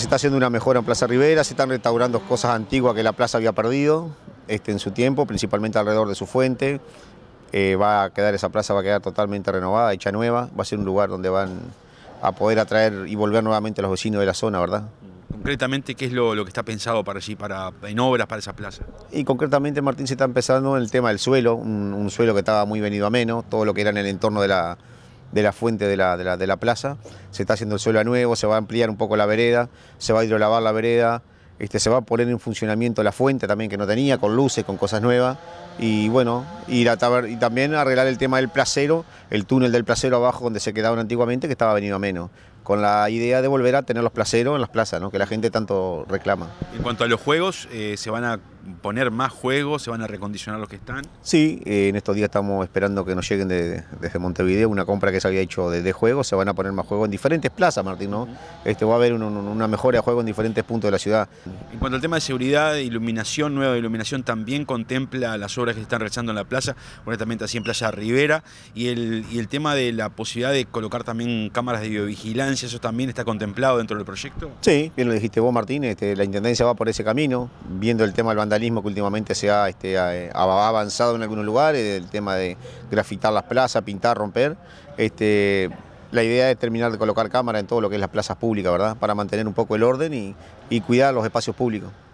Se está haciendo una mejora en Plaza Rivera, se están restaurando cosas antiguas que la plaza había perdido este, en su tiempo, principalmente alrededor de su fuente. Eh, va a quedar esa plaza, va a quedar totalmente renovada, hecha nueva, va a ser un lugar donde van a poder atraer y volver nuevamente a los vecinos de la zona, ¿verdad? Concretamente, ¿qué es lo, lo que está pensado para allí, para, en obras para esa plaza? Y concretamente, Martín, se está empezando en el tema del suelo, un, un suelo que estaba muy venido a menos, todo lo que era en el entorno de la, de la fuente de la, de la, plaza. Se está haciendo el suelo a nuevo, se va a ampliar un poco la vereda, se va a hidrolavar la vereda, este, se va a poner en funcionamiento la fuente también que no tenía, con luces, con cosas nuevas. Y bueno, ir a y también arreglar el tema del placero, el túnel del placero abajo donde se quedaban antiguamente, que estaba venido a menos, con la idea de volver a tener los placeros en las plazas, ¿no? que la gente tanto reclama. En cuanto a los juegos, eh, ¿se van a poner más juegos? ¿Se van a recondicionar los que están? Sí, eh, en estos días estamos esperando que nos lleguen desde Montevideo una compra que se había hecho de, de, juegos. Se van a poner más juegos en diferentes plazas, Martín, ¿no? Este, va a haber una mejora de juego en diferentes puntos de la ciudad. En cuanto al tema de seguridad, iluminación, nueva iluminación, también contempla las obras que se están realizando en la plaza, honestamente así en Playa Rivera, y el, tema de la posibilidad de colocar también cámaras de videovigilancia, ¿eso también está contemplado dentro del proyecto? Sí, bien lo dijiste vos, Martín, este, la Intendencia va por ese camino, viendo el tema del que últimamente se este, eh, ha, avanzado en algunos lugares, el tema de grafitar las plazas, pintar, romper. Este, la idea es terminar de colocar cámara en todo lo que es las plazas públicas, ¿verdad? Para mantener un poco el orden y cuidar los espacios públicos.